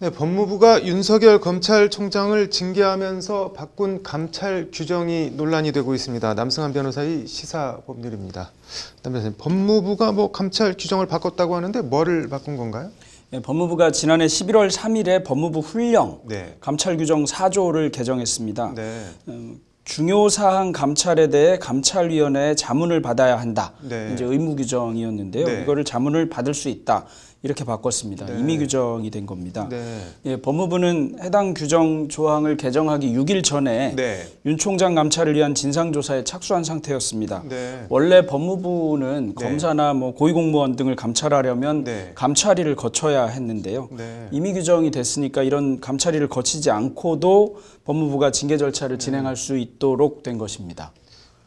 네, 법무부가 윤석열 검찰총장을 징계하면서 바꾼 감찰 규정이 논란이 되고 있습니다. 남승한 변호사의 시사법률입니다. 남변호사님, 법무부가 뭐 감찰 규정을 바꿨다고 하는데 뭐를 바꾼 건가요? 네, 법무부가 지난해 11월 3일에 법무부 훈령 네. 감찰 규정 4조를 개정했습니다. 네. 음, 중요 사항 감찰에 대해 감찰위원회의 자문을 받아야 한다. 네. 이제 의무 규정이었는데요. 네. 이거를 자문을 받을 수 있다. 이렇게 바꿨습니다. 네. 임의 규정이 된 겁니다. 네. 예, 법무부는 해당 규정 조항을 개정하기 6일 전에 네. 윤 총장 감찰을 위한 진상조사에 착수한 상태였습니다. 네. 원래 법무부는 네. 검사나 뭐 고위공무원 등을 감찰하려면 네. 감찰위를 거쳐야 했는데요. 네. 임의 규정이 됐으니까 이런 감찰위를 거치지 않고도 법무부가 징계 절차를 네. 진행할 수 있도록 된 것입니다.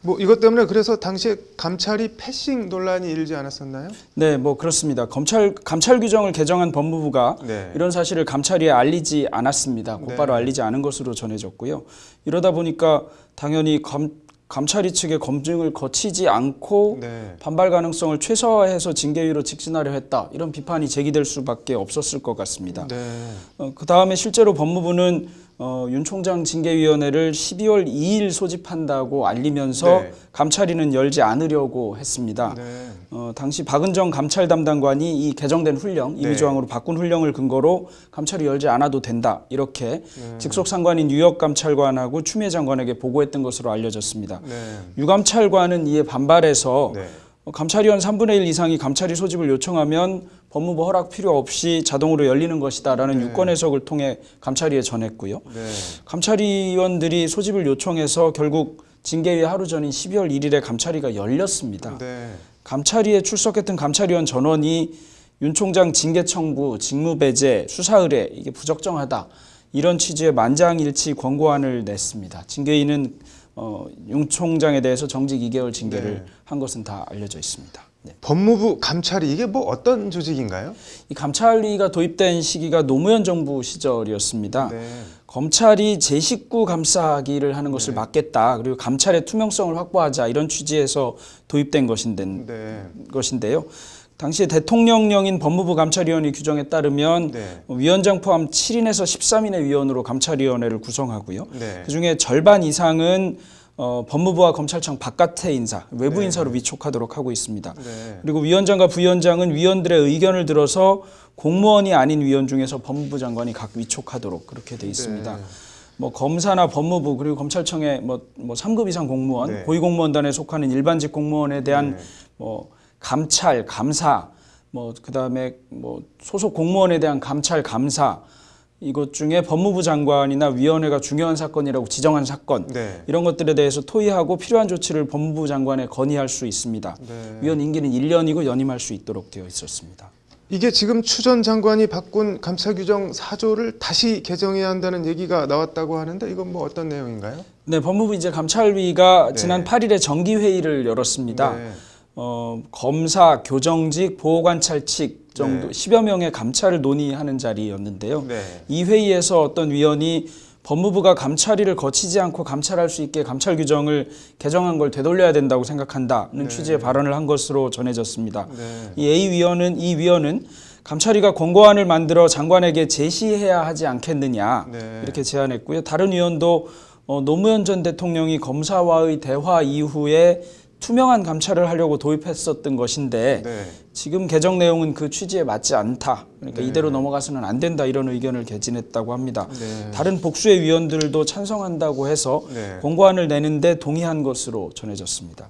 뭐 이것 때문에 그래서 당시에 감찰이 패싱 논란이 일지 않았었나요? 네, 뭐 그렇습니다. 검찰 감찰 규정을 개정한 법무부가 네. 이런 사실을 감찰위에 알리지 않았습니다. 네. 곧바로 네. 알리지 않은 것으로 전해졌고요. 이러다 보니까 당연히 감, 감찰위 측의 검증을 거치지 않고 네. 반발 가능성을 최소화해서 징계위로 직진하려 했다 이런 비판이 제기될 수밖에 없었을 것 같습니다. 네. 어, 그 다음에 실제로 법무부는 어, 윤 총장 징계위원회를 12월 2일 소집한다고 알리면서 네. 감찰위는 열지 않으려고 했습니다. 네. 어, 당시 박은정 감찰 담당관이 이 개정된 훈령, 네. 임의조항으로 바꾼 훈령을 근거로 감찰이 열지 않아도 된다. 이렇게 네. 직속 상관인 유혁 감찰관하고 추미애 장관에게 보고했던 것으로 알려졌습니다. 네. 유감찰관은 이에 반발해서 어, 감찰위원 3분의 1 이상이 감찰이 소집을 요청하면 법무부 허락 필요 없이 자동으로 열리는 것이다라는 네. 유권 해석을 통해 감찰위에 전했고요. 네. 감찰위원들이 소집을 요청해서 결국 징계위 하루 전인 12월 1일에 감찰위가 열렸습니다. 네. 감찰위에 출석했던 감찰위원 전원이 윤 총장 징계 청구, 직무배제, 수사 의뢰 이게 부적정하다 이런 취지의 만장일치 권고안을 냈습니다. 징계위는 어, 융 총장에 대해서 정직 2개월 징계를 네. 한 것은 다 알려져 있습니다. 네. 법무부 감찰이 이게 뭐 어떤 조직인가요? 이 감찰위가 도입된 시기가 노무현 정부 시절이었습니다. 네. 검찰이 제 식구 감싸기를 하는 것을 네. 막겠다. 그리고 감찰의 투명성을 확보하자 이런 취지에서 도입된 것인데, 네. 것인데요. 당시 대통령령인 법무부 감찰위원회 규정에 따르면 네. 위원장 포함 7인에서 13인의 위원으로 감찰위원회를 구성하고요. 네. 그중에 절반 이상은 어, 법무부와 검찰청 바깥의 인사, 외부 네. 인사로 위촉하도록 하고 있습니다. 네. 그리고 위원장과 부위원장은 위원들의 의견을 들어서 공무원이 아닌 위원 중에서 법무부 장관이 각 위촉하도록 그렇게 돼 있습니다. 네. 뭐 검사나 법무부 그리고 검찰청의 뭐, 뭐 3급 이상 공무원, 네. 고위공무원단에 속하는 일반직 공무원에 대한 네. 뭐 감찰, 감사, 뭐, 그 다음에 뭐, 소속 공무원에 대한 감찰, 감사, 이것 중에 법무부 장관이나 위원회가 중요한 사건이라고 지정한 사건 네. 이런 것들에 대해서 토의하고 필요한 조치를 법무부 장관에 건의할 수 있습니다. 네. 위원 임기는 1년이고 연임할 수 있도록 되어 있었습니다. 이게 지금 추전 장관이 바꾼 감찰 규정 4조를 다시 개정해야 한다는 얘기가 나왔다고 하는데 이건 뭐 어떤 내용인가요? 네, 법무부 이제 감찰위가 네. 지난 8일에 정기 회의를 열었습니다. 네. 어, 검사, 교정직, 보호관찰직 정도 네. 10여 명의 감찰을 논의하는 자리였는데요. 네. 이 회의에서 어떤 위원이 법무부가 감찰위를 거치지 않고 감찰할 수 있게 감찰 규정을 개정한 걸 되돌려야 된다고 생각한다는 네. 취지의 발언을 한 것으로 전해졌습니다. 네. 이 A 위원은 이 위원은 감찰위가 권고안을 만들어 장관에게 제시해야 하지 않겠느냐 네. 이렇게 제안했고요. 다른 위원도 어, 노무현 전 대통령이 검사와의 대화 이후에 투명한 감찰을 하려고 도입했었던 것인데 네. 지금 개정 내용은 그 취지에 맞지 않다. 그러니까 네. 이대로 넘어가서는 안 된다 이런 의견을 개진했다고 합니다. 네. 다른 복수의 위원들도 찬성한다고 해서 네. 공고안을 내는데 동의한 것으로 전해졌습니다.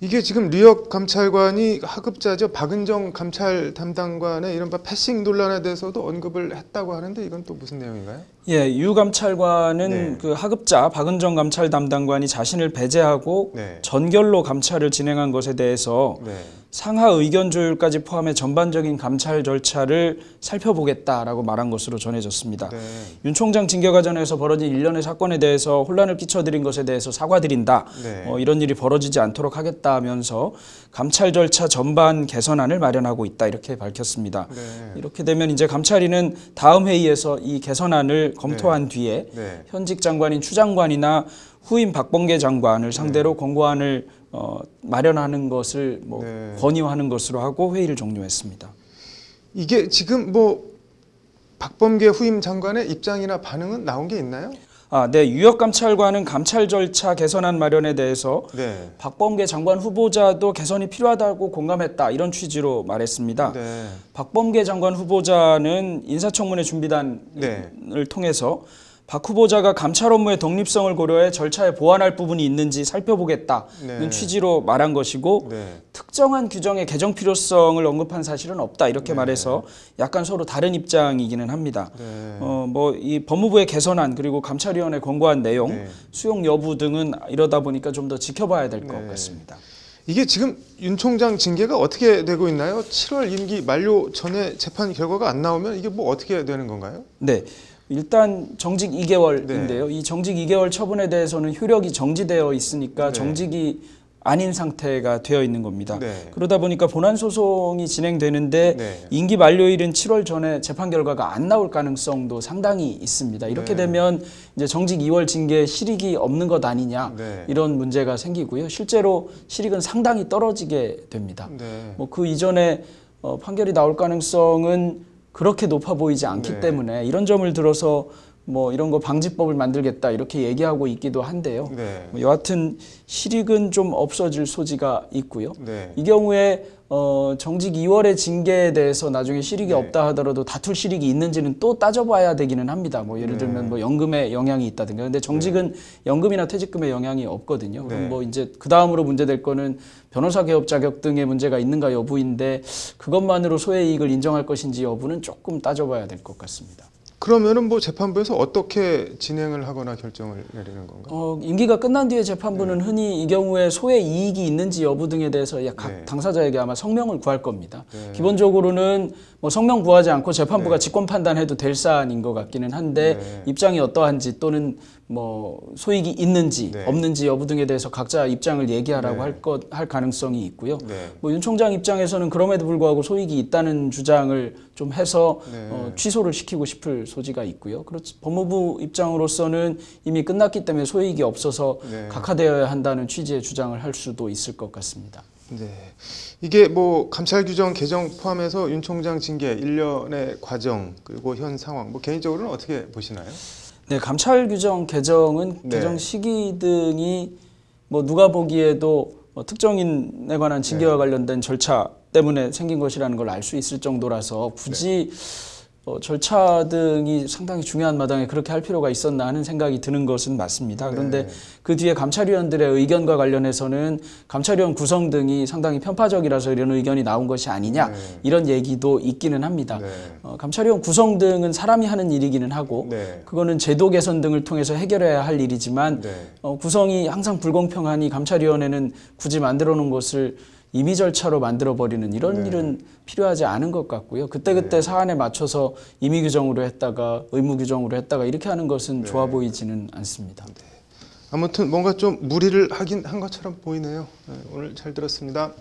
이게 지금 리혁 감찰관이 하급자죠. 박은정 감찰 담당관의 이런바 패싱 논란에 대해서도 언급을 했다고 하는데 이건 또 무슨 내용인가요? 예, 유 감찰관은 네. 그 하급자 박은정 감찰 담당관이 자신을 배제하고 네. 전결로 감찰을 진행한 것에 대해서 네. 상하 의견 조율까지 포함해 전반적인 감찰 절차를 살펴보겠다라고 말한 것으로 전해졌습니다. 네. 윤 총장 징계 과정에서 벌어진 일련의 사건에 대해서 혼란을 끼쳐드린 것에 대해서 사과드린다. 네. 어, 이런 일이 벌어지지 않도록 하겠다면서 감찰 절차 전반 개선안을 마련하고 있다 이렇게 밝혔습니다. 네. 이렇게 되면 이제 감찰위는 다음 회의에서 이 개선안을 네. 검토한 네. 뒤에 네. 현직 장관인 추 장관이나 후임 박범계 장관을 상대로 권고안을 어, 마련하는 것을 뭐 권유하는 것으로 하고 회의를 종료했습니다. 이게 지금 뭐 박범계 후임 장관의 입장이나 반응은 나온 게 있나요? 아, 네, 유역 감찰과는 감찰 절차 개선안 마련에 대해서 네. 박범계 장관 후보자도 개선이 필요하다고 공감했다 이런 취지로 말했습니다. 네. 박범계 장관 후보자는 인사청문회 준비단을 네. 통해서 박 후보자가 감찰 업무의 독립성을 고려해 절차에 보완할 부분이 있는지 살펴보겠다는 네. 취지로 말한 것이고 네. 특정한 규정의 개정 필요성을 언급한 사실은 없다 이렇게 네. 말해서 약간 서로 다른 입장이기는 합니다. 네. 어, 뭐 이 법무부의 개선안 그리고 감찰위원회 권고한 내용 네. 수용 여부 등은 이러다 보니까 좀 더 지켜봐야 될것 네. 같습니다. 이게 지금 윤 총장 징계가 어떻게 되고 있나요? 7월 임기 만료 전에 재판 결과가 안 나오면 이게 뭐 어떻게 되는 건가요? 네. 일단 정직 2개월인데요. 네. 이 정직 2개월 처분에 대해서는 효력이 정지되어 있으니까 네. 정직이 아닌 상태가 되어 있는 겁니다. 네. 그러다 보니까 본안 소송이 진행되는데 네. 임기 만료일은 7월 전에 재판 결과가 안 나올 가능성도 상당히 있습니다. 이렇게 네. 되면 이제 정직 2월 징계 실익이 없는 것 아니냐 네. 이런 문제가 생기고요. 실제로 실익은 상당히 떨어지게 됩니다. 네. 뭐그 이전에 어, 판결이 나올 가능성은 그렇게 높아 보이지 않기 네. 때문에 이런 점을 들어서 뭐 이런 거 방지법을 만들겠다 이렇게 얘기하고 있기도 한데요. 네. 뭐 여하튼 실익은 좀 없어질 소지가 있고요. 네. 이 경우에 어, 정직 2월의 징계에 대해서 나중에 실익이 네. 없다 하더라도 다툴 실익이 있는지는 또 따져봐야 되기는 합니다. 뭐 예를 네. 들면 뭐 연금에 영향이 있다든가. 근데 정직은 네. 연금이나 퇴직금에 영향이 없거든요. 그럼 네. 뭐 이제 그 다음으로 문제될 거는 변호사 개업 자격 등의 문제가 있는가 여부인데 그것만으로 소외 이익을 인정할 것인지 여부는 조금 따져봐야 될 것 같습니다. 그러면은 뭐 재판부에서 어떻게 진행을 하거나 결정을 내리는 건가요? 어, 임기가 끝난 뒤에 재판부는 네. 흔히 이 경우에 소외 이익이 있는지 여부 등에 대해서 각 네. 당사자에게 아마 성명을 구할 겁니다. 네. 기본적으로는 뭐 성명 구하지 않고 재판부가 네. 직권 판단해도 될 사안인 것 같기는 한데 네. 입장이 어떠한지 또는 뭐 소익이 있는지 네. 없는지 여부 등에 대해서 각자 입장을 얘기하라고 할 것할 네. 가능성이 있고요. 네. 뭐윤 총장 입장에서는 그럼에도 불구하고 소익이 있다는 주장을 좀 해서 네. 어, 취소를 시키고 싶을 소지가 있고요. 그렇지 법무부 입장으로서는 이미 끝났기 때문에 소익이 없어서 각하되어야 한다는 취지의 주장을 할 수도 있을 것 같습니다. 네. 이게 뭐 감찰 규정 개정 포함해서 윤 총장 징계 일련의 과정 그리고 현 상황 뭐 개인적으로는 어떻게 보시나요? 네, 감찰 규정 개정은 네. 개정 시기 등이 뭐 누가 보기에도 뭐 특정인에 관한 징계와 네. 관련된 절차 때문에 생긴 것이라는 걸 알 수 있을 정도라서 네. 굳이 네. 어, 절차 등이 상당히 중요한 마당에 그렇게 할 필요가 있었나 하는 생각이 드는 것은 맞습니다. 네. 그런데 네. 그 뒤에 감찰위원들의 의견과 관련해서는 감찰위원 구성 등이 상당히 편파적이라서 이런 의견이 나온 것이 아니냐 네. 이런 얘기도 있기는 합니다. 네. 어, 감찰위원 구성 등은 사람이 하는 일이기는 하고 네. 그거는 제도 개선 등을 통해서 해결해야 할 일이지만 네. 어, 구성이 항상 불공평하니 감찰위원회는 굳이 만들어 놓은 것을 임의 절차로 만들어 버리는 이런 네. 일은 필요하지 않은 것 같고요. 그때 그때 네. 사안에 맞춰서 임의 규정으로 했다가 의무 규정으로 했다가 이렇게 하는 것은 네. 좋아 보이지는 않습니다. 네. 아무튼 뭔가 좀 무리를 하긴 한 것처럼 보이네요. 네, 오늘 잘 들었습니다.